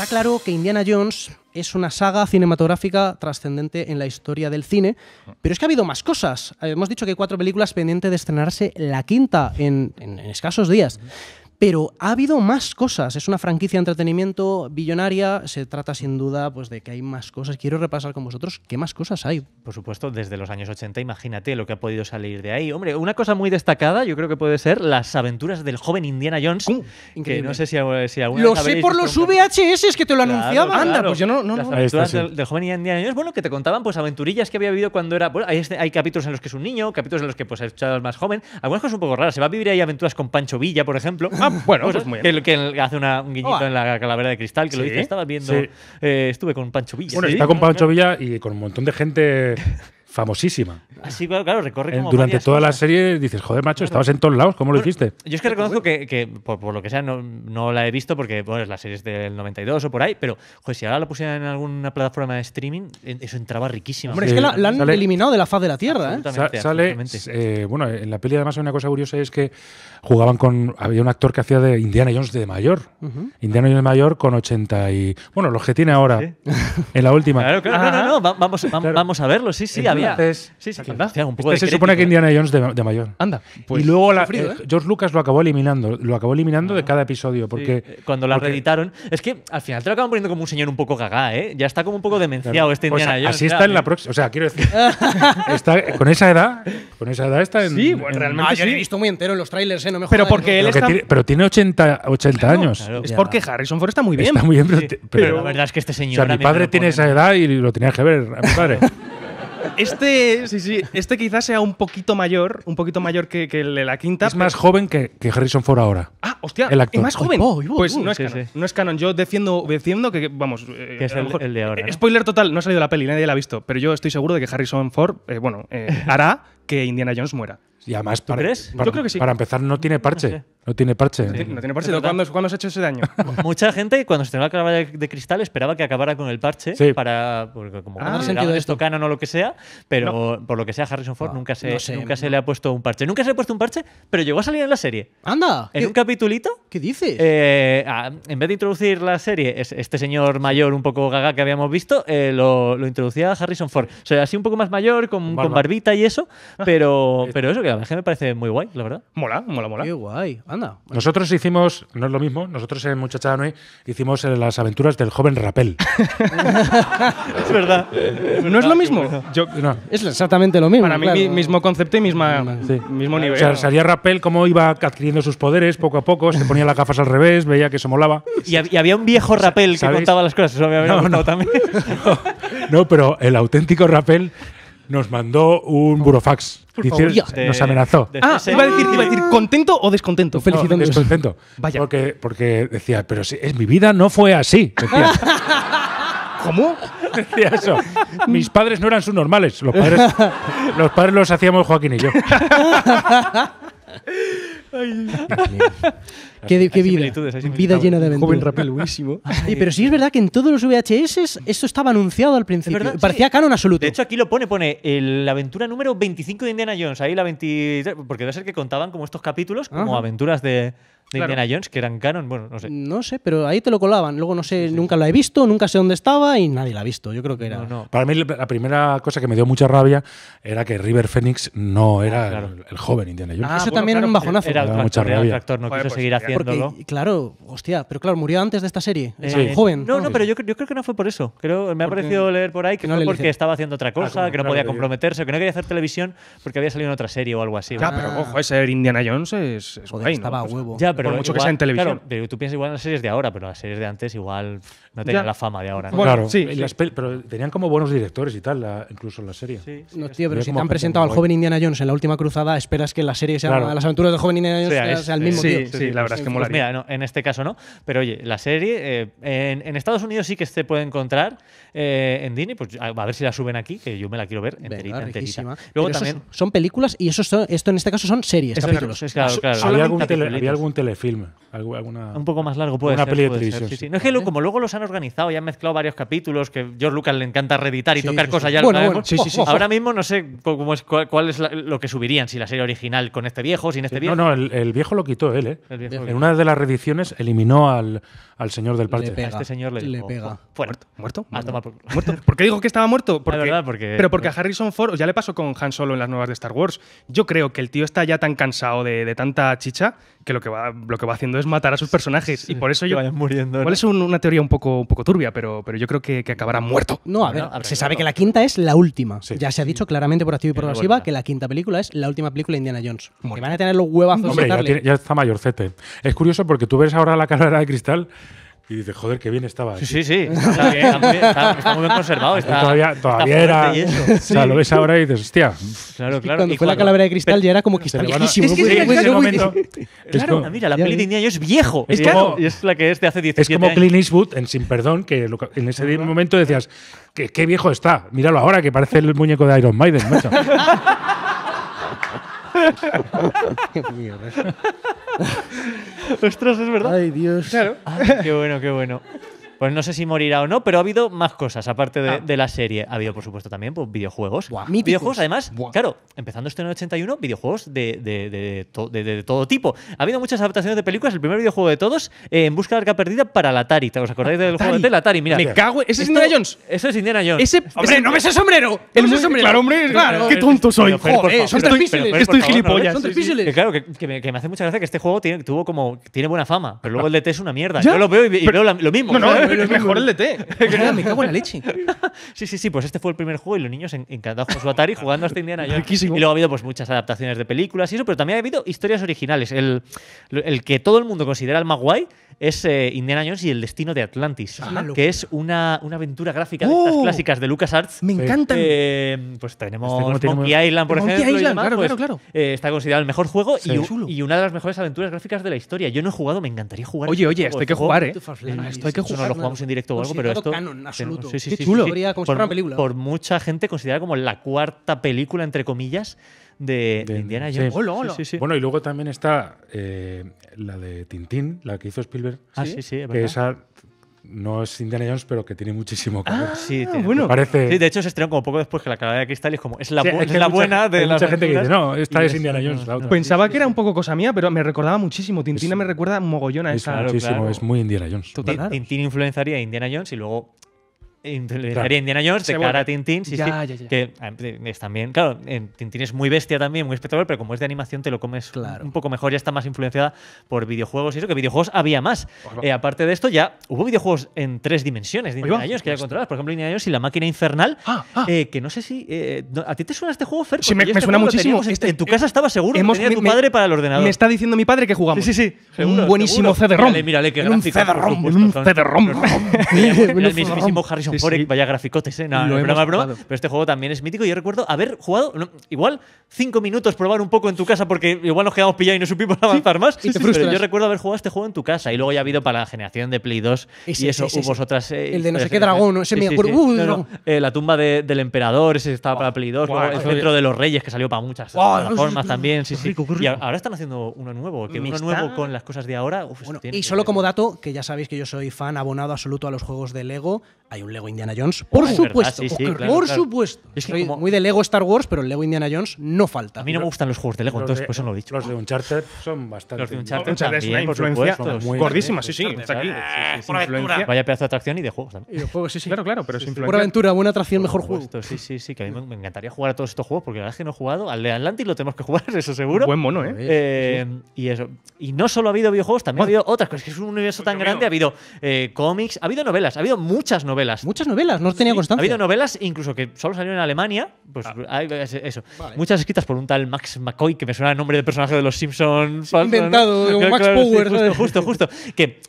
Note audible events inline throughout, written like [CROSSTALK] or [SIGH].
Está claro que Indiana Jones es una saga cinematográfica trascendente en la historia del cine, pero es que ha habido más cosas. Hemos dicho que hay cuatro películas pendientes de estrenarse la quinta en, escasos días. Pero ha habido más cosas. Es una franquicia de entretenimiento billonaria. Se trata sin duda pues, de que hay más cosas. Quiero repasar con vosotros qué más cosas hay. Por supuesto, desde los años 80, imagínate lo que ha podido salir de ahí. Hombre, una cosa muy destacada, yo creo que puede ser las aventuras del joven Indiana Jones. Uh, que no sé si, alguna Lo sé por los VHS que te lo anunciaban. anunciaba. Anda, pues yo no. las aventuras del, joven Indiana Jones, bueno, que te contaban pues aventurillas que había vivido cuando era. Bueno, este, hay, capítulos en los que es un niño, capítulos en los que pues, es más joven. Algunas cosas un poco raras. Se va a vivir ahí aventuras con Pancho Villa, por ejemplo. [LAUGHS] bueno, eso pues pues es muy bien. Que, que hace una, un guiñito en la calavera de cristal, que lo dice, estaba viendo, eh, estuve con Pancho Villa. Bueno, está con Pancho Villa y con un montón de gente famosísima. Así, claro, recorre eh, como Durante toda la serie dices, joder, macho, estabas en todos lados, ¿cómo lo hiciste? Yo es que reconozco que, por, lo que sea, no, la he visto porque, bueno, la serie es del 92 o por ahí, pero, joder, si ahora la pusieran en alguna plataforma de streaming, eh, eso entraba riquísima. Hombre, es que la, han eliminado de la faz de la Tierra, ¿eh? sale, eh, bueno, en la peli además hay una cosa curiosa, es que jugaban con, había un actor que hacía de Indiana Jones de mayor. Indiana Jones de mayor con 80 y, bueno, los que tiene ahora, en la última. Claro, claro, no, no, no, vamos, vamos a verlo, sí, sí, había sí, sí. este se supone que Indiana Jones de, mayor. Anda. y pues luego la, eh, ¿eh? George Lucas lo acabó eliminando, lo acabó eliminando de ah. cada episodio. porque eh, Cuando la reeditaron. Es que al final te lo acaban poniendo como un señor un poco gaga, ¿eh? Ya está como un poco demenciado este Indiana Jones. Así está en la próxima. O sea, quiero decir. [LAUGHS] con esa edad. Con esa edad está en. Sí, bueno, realmente. Ah, yo he visto muy entero en los trailers, ¿eh? No me Pero porque él está... Pero tiene 80, años. es porque Harrison Ford está muy bien. Está muy bien, pero, la verdad es que este señor. O sea, mi padre tiene esa edad y lo tenía que ver a mi padre. [LAUGHS] Este, sí, sí, este quizás sea un poquito mayor, un poquito mayor que, el de la quinta. Es más joven que, Harrison Ford ahora. Ah, hostia, el actor. Pues es más joven. pues no es, canon, Yo defiendo, defiendo que, vamos, eh, que es el, de ahora. Eh, spoiler total, no ha salido la peli, nadie la ha visto, pero yo estoy seguro de que Harrison Ford, eh, bueno, hará que Indiana Jones muera. Y además, para, Yo creo que sí. Para empezar, no tiene parche. No, tiene parche. no tiene parche. ¿Cuándo, has se ha hecho ese daño? [LAUGHS] Mucha gente, cuando se tenía la caravana de cristal, esperaba que acabara con el parche para. Porque como ah, sentido esto canon o lo que sea, pero por lo que sea, Harrison Ford nunca, se, nunca se le ha puesto un parche. Nunca se le ha puesto un parche, pero llegó a salir en la serie. ¡Anda! En un capitulito. ¿Qué dices? Eh, en vez de introducir la serie, este señor mayor, un poco gaga que habíamos visto, eh, lo, lo, introducía Harrison Ford. O sea, así un poco más mayor, con barbita y eso, [LAUGHS] Pero, eso, que a me parece muy guay, la verdad. Mola, mola, mola. Qué guay, anda. Nosotros hicimos, no es lo mismo, nosotros en Muchachada Noé hicimos eh, las aventuras del joven Rapel. [LAUGHS] es verdad. ¿No es lo mismo? Es exactamente lo mismo. Para mí, mismo concepto y misma, mismo nivel. O sea, salía Rapel como iba adquiriendo sus poderes poco a poco, se ponía las gafas al revés, veía que se molaba. Y, había un viejo Rapel que contaba las cosas, eso no, también. [LAUGHS] no, pero el auténtico Rapel nos mandó un burofax. nos amenazó. Ah, iba a decir, contento o descontento. No, descontento. Vaya. Porque, porque decía, pero si, es, mi vida no fue así. Decía, [LAUGHS] ¿Cómo? decía eso. Mis padres no eran subnormales. Los padres [LAUGHS] los, padres los hacíamos Joaquín y yo. [LAUGHS] [LAUGHS] qué, vida. Vida llena de aventuras. Joven rapeluísimo. [LAUGHS] pero sí es verdad que en todos los VHS esto estaba anunciado al principio. Parecía canon absoluto. De hecho, aquí lo pone, pone la aventura número 25 de Indiana Jones. Ahí la 23. Porque debe ser que contaban como estos capítulos, como aventuras de de Indiana Jones, que eran canon, bueno, no sé. No sé, pero ahí te lo colaban. Luego no sé, nunca lo he visto, nunca sé dónde estaba y nadie la ha visto. Yo creo que era. No, Para mí la primera cosa que me dio mucha rabia era que River Phoenix no ah, era el, joven Indiana Jones. Ah, eso también era un bajonazo. Era, el tractor, no pues seguir haciéndolo. Y claro, hostia, pero claro, murió antes de esta serie. Eh, joven. No, no, pero yo, yo, creo que no fue por eso. Creo, me ha parecido leer por ahí que no fue porque estaba haciendo otra ah, cosa, que no podía comprometerse, que no quería hacer televisión porque había salido en otra serie o algo así. Ya, pero ojo, ese Indiana Jones es. Estaba a huevo pero por mucho que sea en televisión. Claro, pero tú piensas igual en las series de ahora, pero las series de antes igual no tenía la fama de ahora. claro, sí, pero tenían como buenos directores y tal, incluso en la serie. Sí, no, tío, pero si te han presentado al joven Indiana Jones en la última cruzada, esperas que la serie sea claro. las aventuras del joven Indiana Jones sea, el este, mismo. tío. sí, la verdad es que pues mola. mira, en este caso no, pero oye, la serie eh, en, Estados Unidos sí que se puede encontrar eh, en Disney, pues a, ver si la suben aquí, que yo me la quiero ver enterita. Luego también son películas y eso esto en este caso son series, es capítulos. claro, ah, claro. ¿Había algún, telefilm? un poco más largo puede ser. Una peli de televisión. No es que como luego los organizado y han mezclado varios capítulos que George Lucas le encanta reeditar y tocar cosas ya. Bueno, Ahora mismo no sé cómo cuál, es lo que subirían, si la serie original con este viejo, sin este viejo. No, no, el, viejo lo quitó él, ¿eh? en una de las reediciones eliminó al, al señor del parche. a este señor le, pega. ¿Muerto? ¿Muerto? ¿Por qué dijo que estaba muerto? [LAUGHS] Porque, verdad, porque, pero porque a Harrison Ford, ya le pasó con Han Solo en las nuevas de Star Wars, yo creo que el tío está ya tan cansado de, tanta chicha que lo que, va, lo que va haciendo es matar a sus personajes. y por eso yo... Vayan muriendo. ¿Cuál es una teoría un poco un poco turbia, pero, pero yo creo que, acabará muerto. No, a ver, se sabe que la quinta es la última. Ya se ha dicho claramente por activo y por pasiva que la quinta película es la última película de Indiana Jones. van a tener los huevazos. Hombre, ya, ya, está mayorcete. Es curioso porque tú ves ahora la carrera de cristal y dices, joder, qué bien estaba. Sí, sí, sí. [LAUGHS] Está, bien, está, muy bien, conservado. Está, todavía, todavía era. O sea, lo ves ahora y dices, hostia. Claro, claro. Cuando y fue la calavera de cristal ya era como que está viejísimo. Es, que es ese momento, claro, mira, la peli de ya es viejo. Es, es la que es de hace 17 años. Es como años. Clint Eastwood en Sin Perdón, que en ese momento decías, qué, qué viejo está. Míralo ahora, que parece el muñeco de Iron Maiden, macho. [LAUGHS] [LAUGHS] qué mierda. Ostras, es verdad. Ay, Dios. Claro. qué bueno, qué bueno. Pues no sé si morirá o no, pero ha habido más cosas aparte de, ah. la serie. Ha habido, por supuesto, también pues, videojuegos. videojuegos, además, claro, empezando este en el 81, videojuegos de, de, de, todo tipo. Ha habido muchas adaptaciones de películas. El primer videojuego de todos, eh, En busca de arca perdida para la Atari. ¿Os acordáis del juego juego la Atari? Mira, me cago. ¿Ese es Indiana Jones? Eso es Indiana Jones. ¡Hombre, no ves el sombrero! ¡El sombrero! Claro, hombre, claro. ¡Qué tonto soy! Joder, son tres píxeles. Estoy gilipollas. Son tres píxeles. Claro, que me hace mucha gracia que este juego tuvo como. Tiene buena fama, pero luego el T es una mierda. Yo lo veo y veo lo mismo pero es mejor el de T, [LAUGHS] me cago en la leche. [LAUGHS] sí, sí, sí, pues este fue el primer juego y los niños encantados con su Atari jugando hasta Indiana Jones. Y luego ha habido pues muchas adaptaciones de películas y eso, pero también ha habido historias originales. El, que todo el mundo considera el más guay es eh, Indiana Jones y el destino de Atlantis, ah, que es una, una, aventura gráfica de estas ¡Oh! clásicas de LucasArts. Me encantan. Eh, pues tenemos este Monkey Island, por ejemplo. Pues, claro, claro, eh, está considerado el mejor juego y, y, una de las mejores aventuras gráficas de la historia. Yo no he jugado, me encantaría jugar. Oye, este oye, esto hay que jugar, ¿eh? Esto hay que jugar jugamos en directo o algo, pero esto. canon, absoluto. Sí, sí, Qué sí, chulo. como por, una película. Por mucha gente considerada como la cuarta película, entre comillas, de, Indiana Jones. Olo, olo. Bueno, y luego también está eh, la de Tintín, la que hizo Spielberg. Ah, sí, sí, es que verdad. esa no es Indiana Jones, pero que tiene muchísimo que ah, sí, bueno. Parece... Sí, de hecho se estrenó como poco después que la Calavera de Cristal y es como, es la, es la buena de la. Mucha gente que dice, no, esta es, Indiana Jones, la Pensaba que era un poco cosa mía, pero me recordaba muchísimo. Tintina me recuerda mogollón a esa. Muchísimo, claro, es muy Indiana Jones. Total. Tintín influenciaría a Indiana Jones y luego en Indiana Jones, de cara a Tintín, sí, que em, es también, claro, Tintín es muy bestia también, muy espectacular, pero como es de animación te lo comes un poco mejor, ya está más influenciada por videojuegos y eso, que videojuegos había más. Pues eh, aparte de esto, ya hubo videojuegos en tres dimensiones de Indiana Jones que ya controlas, por ejemplo, Indiana Jones y la máquina infernal, ah, ah. Eh, que no sé si... Eh, ¿A ti te suena este juego, Fer? Sí, me, este suena muchísimo. Este en tu eh, casa estaba seguro, que tenía tu me, padre para el ordenador. Me está diciendo mi padre que jugamos. Sí, sí, un buenísimo CD-ROM. Mírale, mírale, que un CD-ROM, un CD-ROM. [LAUGHS] El mismísimo Harrison vaya graficotes, eh, No, no pero este juego también es mítico. Yo recuerdo haber jugado, igual, cinco minutos probar un poco en tu casa porque igual nos quedamos pillados y no supimos avanzar más. pero yo recuerdo haber jugado este juego en tu casa y luego ya ha habido para la generación de Play 2 y eso hubo otras. Eh, el de no sé qué dragón, ese me acuerdo. Eh, la tumba del emperador, ese estaba para Play 2. el centro de los reyes que salió para muchas plataformas también. Y ahora están haciendo uno nuevo, que uno nuevo con las cosas de ahora. y solo como dato, que ya sabéis que yo soy fan abonado absoluto a los juegos de Lego. Hay un Lego Indiana Jones, por ah, supuesto. por supuesto. Es muy de Lego Star Wars, pero el Lego Indiana Jones no falta. A mí no me gustan los juegos de Lego, entonces por pues eso no lo he dicho. Los de Uncharted son bastante. Los de Uncharted, también, es una muy gordísima, sí, sí. Está aquí. Eh, Vaya pedazo de atracción y de juegos también. Y de juegos, sí, sí. Claro, claro, pero es influencia. Por aventura, buena atracción, mejor juego. Sí, sí, sí, que a mí me encantaría jugar a todos estos juegos, porque la verdad es que no he jugado. Al de Atlantis lo tenemos que jugar, [LAUGHS] eso seguro. Buen mono, ¿eh? ¿eh? Y eso. Y no solo ha habido videojuegos, también ha habido otras cosas. que es un universo pues tan grande. Ha habido eh, cómics, ha habido novelas, ha habido muchas novelas Muchas novelas, no tenía constancia. Ha habido novelas incluso que solo salieron en Alemania. Pues ah. eso. Muchas escritas por un tal Max McCoy, que me suena el nombre del personaje de los Simpsons. inventado, [LAUGHS] Max Power. justo, justo, justo. [LAUGHS] Que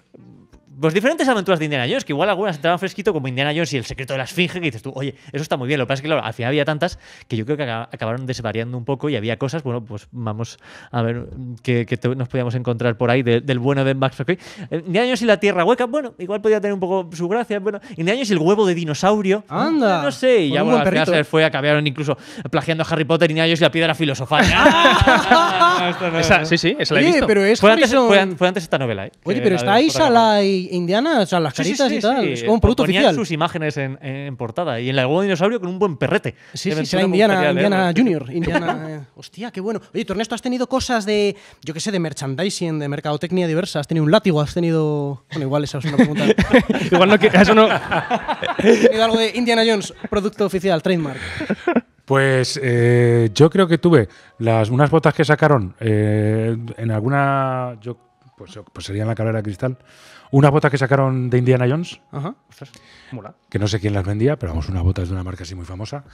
pues diferentes aventuras de Indiana Jones, que igual algunas entraban fresquito, como Indiana Jones y el secreto de la esfinge, que dices tú, oye, eso está muy bien. Lo que pasa es que, claro, al final había tantas que yo creo que acabaron desvariando un poco y había cosas, bueno, pues vamos a ver mm, qué nos podíamos encontrar por ahí del bueno de Max McCoy. Eh, Indiana Jones y la tierra hueca, bueno, igual podía tener un poco su gracia. Bueno, Indiana Jones y el huevo de dinosaurio. Anda. No sé, y pues ya bueno, fue, acabaron incluso plagiando a Harry Potter, Indiana Jones y la piedra filosofal. sí, sí, esa la he visto. Pero es fue, antes, fue, esta novela. ¿eh? Oye, pero está ahí y... Indiana, o sea, las caritas y tal. Es como un producto Ponían oficial. sus imágenes en, portada. Y en la de dinosaurio con un buen perrete. Sí, sí, será Indiana, Indiana Junior. Indiana, [LAUGHS] eh, hostia, qué bueno. Oye, Tornesto, has tenido cosas de, yo qué sé, de merchandising, de mercadotecnia diversa. Has tenido un látigo, has tenido. Bueno, igual esa es una pregunta. [LAUGHS] igual no, que, eso no. algo de Indiana Jones, producto oficial, trademark. Pues eh, yo creo que tuve las, unas botas que sacaron eh, en alguna. Yo, pues, pues sería en la carrera de cristal una bota que sacaron de Indiana Jones. Ajá. Que no sé quién las vendía, pero vamos, una botas de una marca así muy famosa.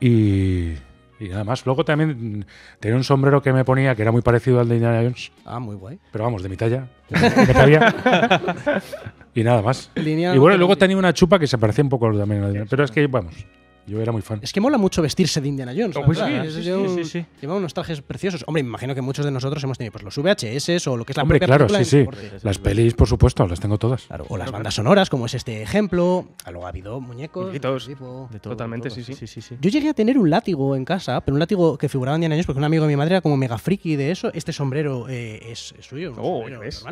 Y. nada más. Luego también tenía un sombrero que me ponía que era muy parecido al de Indiana Jones. Ah, muy guay. Pero vamos, de mi talla. [LAUGHS] y nada más. y bueno, luego tenía una chupa que se parecía un poco a la Pero es que, vamos, yo era muy fan. Es que mola mucho vestirse de Indiana Jones. sí, sí, sí, unos trajes preciosos. Hombre, me imagino que muchos de nosotros hemos tenido pues, los VHS o lo que es la Hombre, claro, sí, sí. Las pelis, por supuesto, las tengo todas. o las bandas sonoras, como es este ejemplo. Ah, luego ha habido muñecos. De todo, Totalmente, sí, sí. Yo llegué a tener un látigo en casa, pero un látigo que figuraba en Indiana Jones porque un amigo de mi madre era como mega friki de eso. Este sombrero eh, es, suyo. Oh,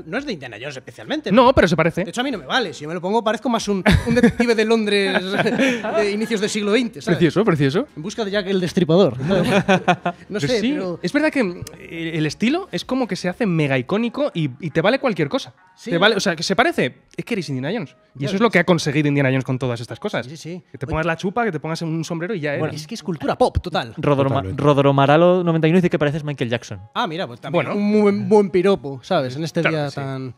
no es de Indiana Jones especialmente. No, pero se parece. De hecho, a mí no me vale. Si yo me lo pongo, parezco más un, detective de Londres [LAUGHS] de inicios del siglo XX Precioso, precioso. En busca de Jack el Destripador. [LAUGHS] no sé, pero... Es verdad que el estilo es como que se hace mega icónico y, te vale cualquier cosa. vale, o sea, que se parece. Es que eres Indiana Jones. Y eso es lo que ha conseguido Indiana Jones con todas estas cosas. Sí, Que te pongas la chupa, que te pongas un sombrero y ya bueno, es que es cultura pop, total. Rodromaralo Rodoromaralo91 dice que pareces Michael Jackson. Ah, mira, pues también bueno. un buen, piropo, ¿sabes? En este día tan,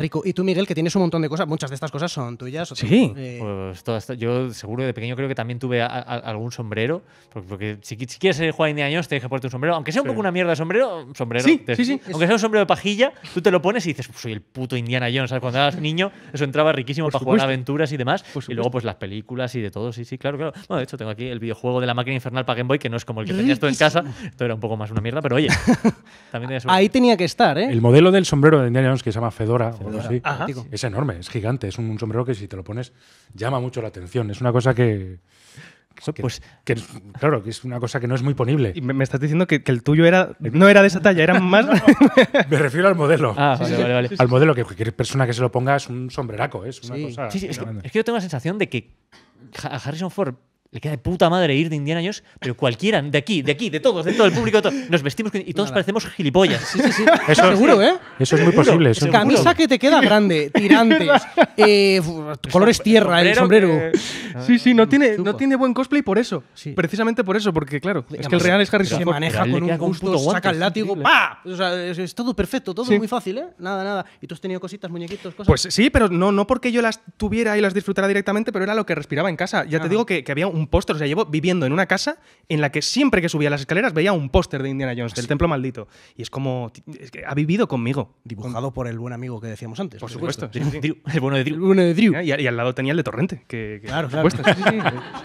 rico. Y tú, Miguel, que tienes un montón de cosas. Muchas de estas cosas son tuyas. sí. Eh, pues todas, yo seguro de pequeño creo que también tuve algún sombrero. Porque, si, si, quieres jugar a Indiana Jones, tienes que ponerte un sombrero. Aunque sea un poco una mierda sombrero, sombrero. Aunque sea un sombrero de pajilla, tú te lo pones y dices, pues soy el puto Indiana Jones. Cuando eras niño, eso entraba riquísimo para jugar aventuras y demás. Y luego, pues las películas y de todo. Sí, sí, claro, de hecho, tengo aquí el videojuego de la máquina infernal para Game Boy, que no es como el que tenías tú en casa. Esto era un poco más una mierda, pero oye, [LAUGHS] también Ahí tenía que estar, ¿eh? El modelo del sombrero de Indiana Jones que se llama Fedora, O algo así, es enorme, es gigante. Es un sombrero que si te lo pones llama mucho la atención. Es una cosa que pues, claro, que es una cosa que no es muy ponible. me, estás diciendo que, el tuyo era, no era de esa talla, era [LAUGHS] más. [LAUGHS] me refiero al modelo. Ah, al modelo que cualquier persona que se lo ponga es un sombreraco, ¿eh? es una cosa. es, que, yo tengo la sensación de que a Harrison Ford le queda de puta madre ir de Indiana Jones, pero cualquiera, de aquí, de aquí, de todos, de todo el público, nos vestimos y todos parecemos gilipollas. [LAUGHS] Eso, Seguro, ¿eh? Eso es muy posible. Camisa que te queda grande, tirantes, eh, colores tierra, el sombrero sí, sí, no tiene, no tiene buen cosplay por eso. Sí. Precisamente por eso, porque claro, es que el pues, real es Harrison Se maneja con un gusto, saca el látigo, ¡pa! O sea, es, todo perfecto, todo muy fácil, ¿eh? Nada, nada. ¿Y tú has tenido cositas, muñequitos, cosas? Pues sí, pero no, no porque yo las tuviera y las disfrutara directamente, pero era lo que respiraba en casa. Ya te ah. digo que, había un póster, o sea, llevo viviendo en una casa en la que siempre que subía las escaleras veía un póster de Indiana Jones, del Templo Maldito. Y es como, es que ha vivido conmigo. Dibujado por el buen amigo que decíamos antes. Por supuesto. el bueno de Drew. El bueno de Drew. Y, al lado tenía el de Torrente, que, Claro, claro, sí,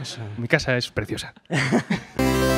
sí. [LAUGHS] Mi casa es preciosa. [LAUGHS]